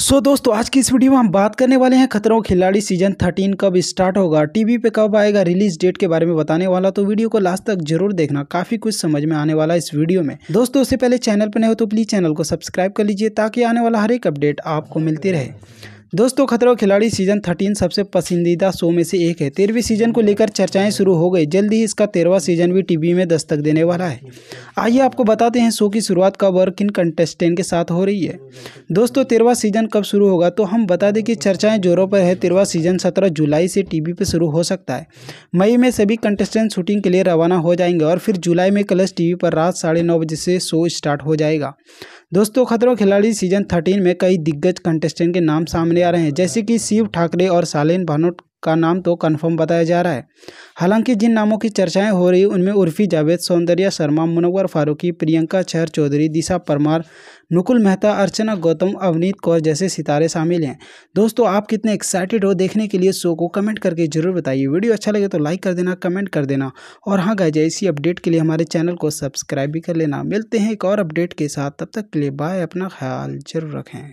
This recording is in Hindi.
सो so, दोस्तों आज की इस वीडियो में हम बात करने वाले हैं खतरों खिलाड़ी सीजन थर्टीन कब स्टार्ट होगा टीवी पे कब आएगा रिलीज डेट के बारे में बताने वाला तो वीडियो को लास्ट तक जरूर देखना काफी कुछ समझ में आने वाला इस वीडियो में दोस्तों उससे पहले चैनल पर नए हो तो प्लीज चैनल को सब्सक्राइब कर लीजिए ताकि आने वाला हर एक अपडेट आपको मिलती रहे दोस्तों खतरों खिलाड़ी सीजन थर्टीन सबसे पसंदीदा शो में से एक है तेरहवीं सीजन को लेकर चर्चाएं शुरू हो गई जल्द ही इसका तेरहवा सीजन भी टीवी में दस्तक देने वाला है आइए आपको बताते हैं शो की शुरुआत कब और किन कंटेस्टेंट के साथ हो रही है दोस्तों तेरवा सीजन कब शुरू होगा तो हम बता दें कि चर्चाएं जोरों पर है तेरवा सीजन सत्रह जुलाई से टीवी पर शुरू हो सकता है मई में सभी कंटेस्टेंट शूटिंग के लिए रवाना हो जाएंगे और फिर जुलाई में कलश टीवी पर रात साढ़े नौ बजे से शो स्टार्ट हो जाएगा दोस्तों खतरों खिलाड़ी सीजन थर्टीन में कई दिग्गज कंटेस्टेंट के नाम सामने आ रहे हैं जैसे कि शिव ठाकरे और शालीन भानोट का नाम तो कन्फर्म बताया जा रहा है हालांकि जिन नामों की चर्चाएं हो रही उनमें उर्फी जावेद सौंदर्या शर्मा मुनवर फारूकी प्रियंका छहर चौधरी दिशा परमार नुकुल मेहता अर्चना गौतम अवनीत कौर जैसे सितारे शामिल हैं दोस्तों आप कितने एक्साइटेड हो देखने के लिए शो को कमेंट करके जरूर बताइए वीडियो अच्छा लगे तो लाइक कर देना कमेंट कर देना और हाँ गाय इसी अपडेट के लिए हमारे चैनल को सब्सक्राइब भी कर लेना मिलते हैं एक और अपडेट के साथ तब तक के लिए बाय अपना ख्याल जरूर रखें